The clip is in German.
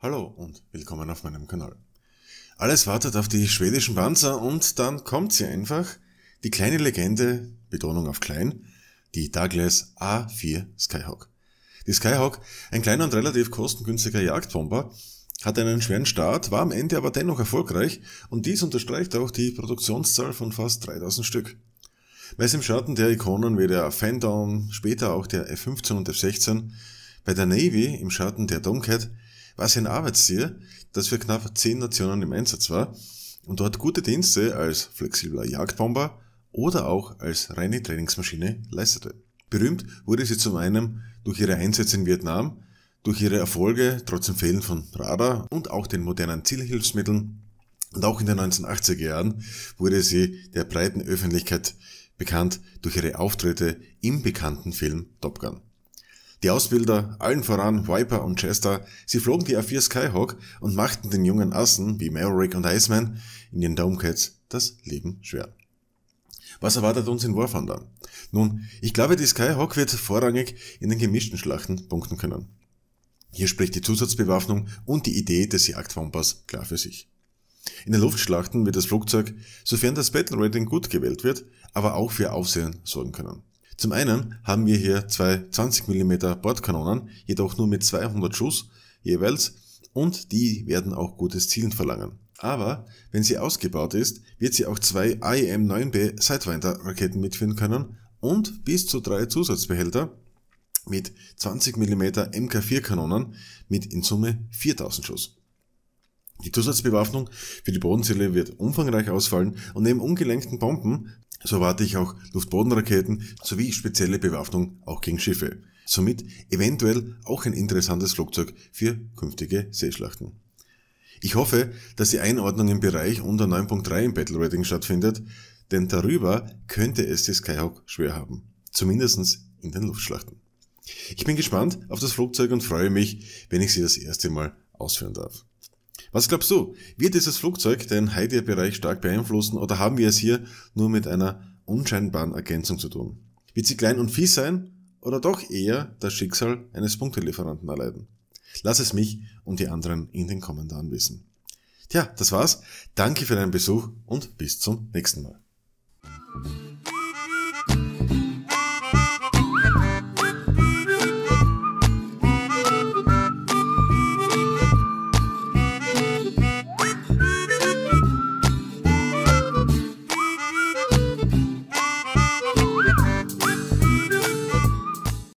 Hallo und willkommen auf meinem Kanal. Alles wartet auf die schwedischen Panzer und dann kommt sie einfach, die kleine Legende, Betonung auf klein, die Douglas A4 Skyhawk. Die Skyhawk, ein kleiner und relativ kostengünstiger Jagdbomber, hat einen schweren Start, war am Ende aber dennoch erfolgreich und dies unterstreicht auch die Produktionszahl von fast 3000 Stück. Weil es im Schatten der Ikonen wie der Phantom, später auch der F-15 und F-16, bei der Navy im Schatten der Domcat war sein Arbeitsziel, das für knapp zehn Nationen im Einsatz war und dort gute Dienste als flexibler Jagdbomber oder auch als reine Trainingsmaschine leistete. Berühmt wurde sie zum einen durch ihre Einsätze in Vietnam, durch ihre Erfolge trotz dem Fehlen von Radar und auch den modernen Zielhilfsmitteln und auch in den 1980er Jahren wurde sie der breiten Öffentlichkeit bekannt durch ihre Auftritte im bekannten Film Top Gun. Die Ausbilder, allen voran Viper und Chester, sie flogen die A4 Skyhawk und machten den jungen Assen wie Maverick und Iceman in den Domecats das Leben schwer. Was erwartet uns in War Thunder? Nun, ich glaube, die Skyhawk wird vorrangig in den gemischten Schlachten punkten können. Hier spricht die Zusatzbewaffnung und die Idee des Jagdbombers klar für sich. In den Luftschlachten wird das Flugzeug, sofern das Battle Rating gut gewählt wird, aber auch für Aufsehen sorgen können. Zum einen haben wir hier zwei 20 mm Bordkanonen, jedoch nur mit 200 Schuss jeweils und die werden auch gutes Zielen verlangen. Aber wenn sie ausgebaut ist, wird sie auch zwei IM-9B Sidewinder Raketen mitführen können und bis zu drei Zusatzbehälter mit 20 mm MK4 Kanonen mit in Summe 4000 Schuss. Die Zusatzbewaffnung für die Bodenziele wird umfangreich ausfallen und neben ungelenkten Bomben so erwarte ich auch Luftbodenraketen sowie spezielle Bewaffnung auch gegen Schiffe. Somit eventuell auch ein interessantes Flugzeug für künftige Seeschlachten. Ich hoffe, dass die Einordnung im Bereich unter 9.3 im Battle Rating stattfindet, denn darüber könnte es die Skyhawk schwer haben. Zumindestens in den Luftschlachten. Ich bin gespannt auf das Flugzeug und freue mich, wenn ich sie das erste Mal ausführen darf. Was glaubst du, wird dieses Flugzeug den Heidi-Bereich stark beeinflussen oder haben wir es hier nur mit einer unscheinbaren Ergänzung zu tun? Wird sie klein und fies sein oder doch eher das Schicksal eines Punktelieferanten erleiden? Lass es mich und die anderen in den Kommentaren wissen. Tja, das war's. Danke für deinen Besuch und bis zum nächsten Mal.